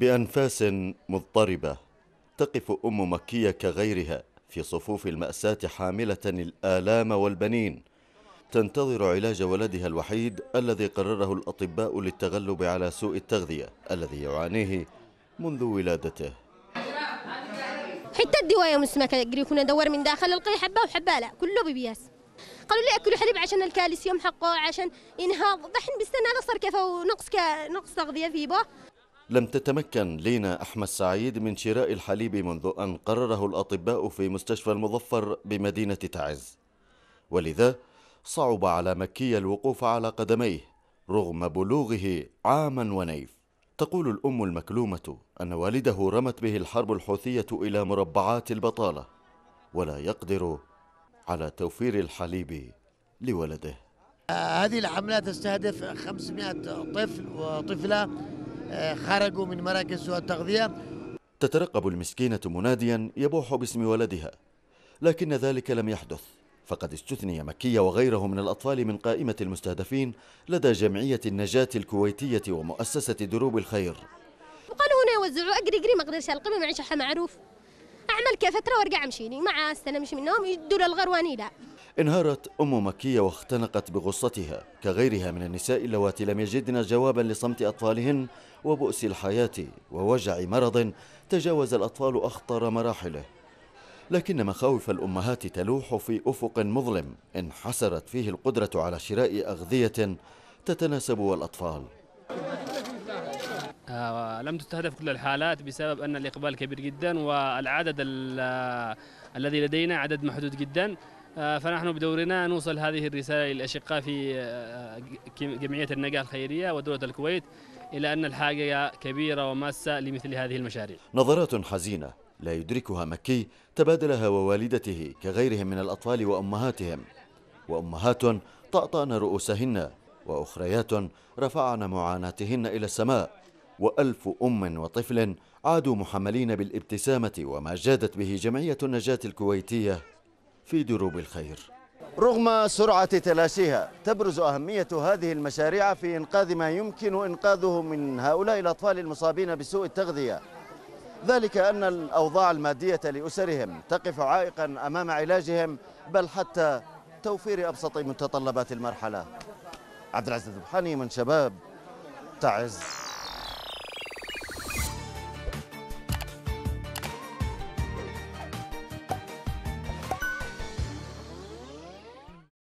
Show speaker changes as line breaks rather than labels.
بانفاس مضطربه تقف ام مكيه كغيرها في صفوف الماساه حامله الالام والبنين تنتظر علاج ولدها الوحيد الذي قرره الاطباء للتغلب على سوء التغذيه الذي يعانيه منذ ولادته
حتى الدواء يا كجري كنا ندور من داخل القي حبه وحبه لا كله ببياس قالوا لي اكلوا حليب عشان الكالسيوم حقه عشان ينهض دحين بستنى انا صار كيف نقص نقص تغذيه فيبه
لم تتمكن لينا أحمد سعيد من شراء الحليب منذ أن قرره الأطباء في مستشفى المظفر بمدينة تعز ولذا صعب على مكي الوقوف على قدميه رغم بلوغه عاما ونيف تقول الأم المكلومة أن والده رمت به الحرب الحوثية إلى مربعات البطالة ولا يقدر على توفير الحليب لولده هذه الحملات تستهدف 500 طفل وطفلة خرجوا من مراكز سوء التغذية تترقب المسكينة مناديا يبوح باسم ولدها لكن ذلك لم يحدث فقد استثني مكية وغيره من الأطفال من قائمة المستهدفين لدى جمعية النجاة الكويتية ومؤسسة دروب الخير
قالوا هنا يوزعوا أقري قري ما أقدرش ألقي ما معيش معروف أعمل كفترة وأرجع أمشي مع السنة مش منهم يدوا للغروانيلة لا
انهارت أم مكية واختنقت بغصتها كغيرها من النساء اللواتي لم يجدن جوابا لصمت أطفالهن وبؤس الحياة ووجع مرض تجاوز الأطفال أخطر مراحله لكن مخاوف الأمهات تلوح في أفق مظلم انحسرت فيه القدرة على شراء أغذية تتناسب والأطفال
آه، لم تستهدف كل الحالات بسبب أن الإقبال كبير جدا والعدد آه، الذي لدينا عدد محدود جدا آه، فنحن بدورنا نوصل هذه الرسالة للأشقاء في آه، جمعية النجاة الخيرية ودولة الكويت إلى أن الحاجة كبيرة وماسة لمثل هذه المشاريع
نظرات حزينة لا يدركها مكي تبادلها ووالدته كغيرهم من الأطفال وأمهاتهم وأمهات طأطأن رؤوسهن وأخريات رفعن معاناتهن إلى السماء وألف أم وطفل عادوا محملين بالابتسامة وما جادت به جمعية النجاة الكويتية في دروب الخير رغم سرعة تلاشيها تبرز أهمية هذه المشاريع في إنقاذ ما يمكن إنقاذه من هؤلاء الأطفال المصابين بسوء التغذية ذلك أن الأوضاع المادية لأسرهم تقف عائقا أمام علاجهم بل حتى توفير أبسط متطلبات المرحلة عبد العزيز من شباب تعز